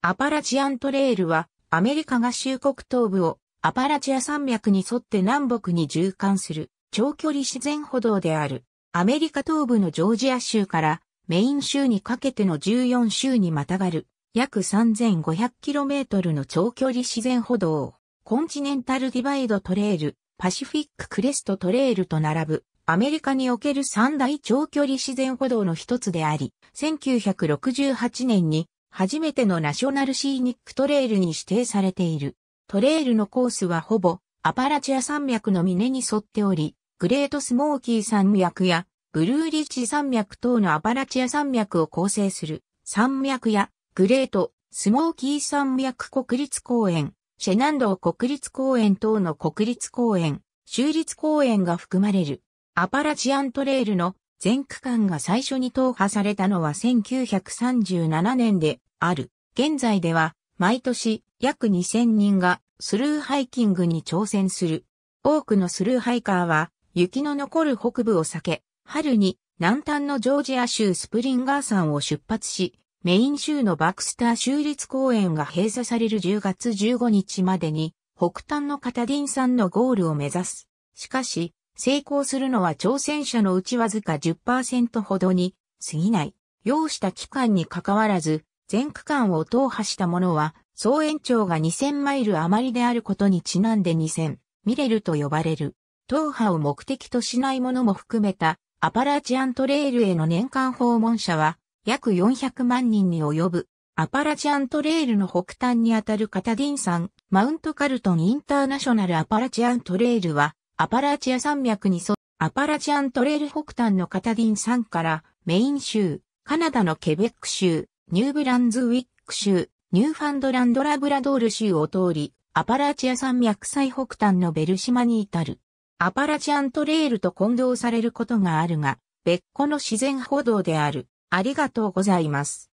アパラチアントレールは、アメリカ合衆国東部をアパラチア山脈に沿って南北に縦貫する長距離自然歩道である。アメリカ東部のジョージア州からメイン州にかけての14州にまたがる約 3500km の長距離自然歩道、コンチネンタルディバイドトレール、パシフィッククレストトレールと並ぶアメリカにおける三大長距離自然歩道の一つであり、1968年に初めてのナショナルシーニックトレイルに指定されている。トレイルのコースはほぼアパラチア山脈の峰に沿っており、グレートスモーキー山脈やブルーリッジ山脈等のアパラチア山脈を構成する山脈やグレートスモーキー山脈国立公園、シェナンドー国立公園等の国立公園、州立公園が含まれる。アパラチアントレイルの全区間が最初に踏破されたのは1937年である。現在では毎年約2000人がスルーハイキングに挑戦する。多くのスルーハイカーは雪の残る北部を避け、春に南端のジョージア州スプリンガー山を出発し、メイン州のバクスター州立公園が閉鎖される10月15日までに、北端のカタディン山のゴールを目指す。しかし、成功するのは挑戦者のうちわずか10%ほどに過ぎない。要した期間に関わらず、全区間を踏破した者は、総延長が2000マイル余りであることにちなんで2000ミレルと呼ばれる。踏破を目的としない者も含めたアパラチアントレールへの年間訪問者は約400万人に及ぶ。アパラチアントレールの北端にあたるカタディン山、マウントカルトンインターナショナルアパラチアントレールはアパラチア山脈に沿アパラチアントレール北端のカタディン山からメイン州、カナダのケベック州、ニューブランズウィック州、ニューファンドランドラブラドール州を通り、アパラチア山脈最北端のベル島に至る。アパラチアントレールと混同されることがあるが、別個の自然歩道である。ありがとうございます。